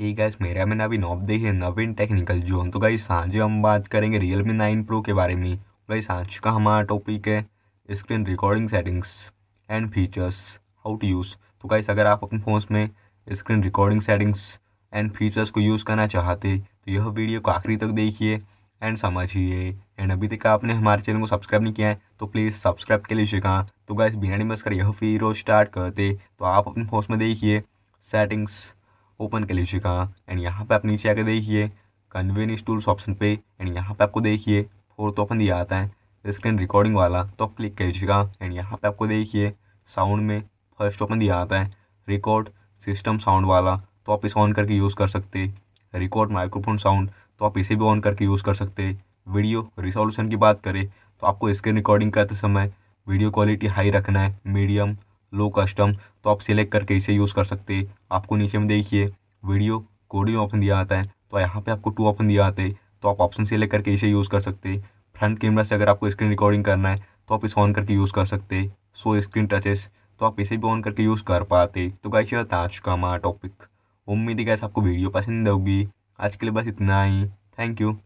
ये गाइस मेरा मैंने अभी नॉब देखे है नवीन टेक्निकल जोन तो गाइस आज हम बात करेंगे रियल मी नाइन प्रो के बारे में गाइस आज का हमारा टॉपिक है screen recording settings and features how to use तो गाइस अगर आप अपने फ़ोन में screen recording settings and features को यूज़ करना चाहते तो यह वीडियो को आखिरी तक देखिए एंड समझिए एंड अभी तक आपने हमारे चैनल को सब्सक्राइब नहीं किया है तो प्लीज़ सब्सक्राइब के लिए शिका तो गाइस बिना डिमस कर यह वीडियो स्टार्ट करते तो आप अपने फोन में देखिए सेटिंग्स ओपन कर लीजिएगा एंड यहाँ पे आप नीचे आकर देखिए कन्वीनियंस टूल्स ऑप्शन पे एंड यहाँ पे आपको देखिए फोर्थ ऑप्शन तो दिया आता है तो स्क्रीन रिकॉर्डिंग वाला तो आप क्लिक लीजिएगा एंड यहाँ पे आपको देखिए साउंड में फर्स्ट ऑप्शन दिया आता है रिकॉर्ड सिस्टम साउंड वाला तो आप इसे ऑन करके यूज़ कर सकते रिकॉर्ड माइक्रोफोन साउंड तो आप इसे भी ऑन करके यूज़ कर सकते वीडियो रिसोल्यूशन की बात करें तो आपको स्क्रीन रिकॉर्डिंग करते समय वीडियो क्वालिटी हाई रखना है मीडियम लो कस्टम तो आप सिलेक्ट करके इसे यूज़ कर सकते आपको नीचे में देखिए वीडियो कोडिंग ऑप्शन दिया आता है तो यहाँ पे आपको टू ऑप्शन दिया आते हैं तो आप ऑप्शन सेलेक्ट करके इसे यूज़ कर सकते फ्रंट कैमरा से अगर आपको स्क्रीन रिकॉर्डिंग करना है तो आप इसे ऑन करके यूज़ कर सकते सो स्क्रीन टचेस तो आप इसे भी ऑन करके यूज़ कर पाते तो गाइस यह था आज का हमारा टॉपिक उम्मीद है गैस आपको वीडियो पसंद होगी आज के लिए बस इतना ही थैंक यू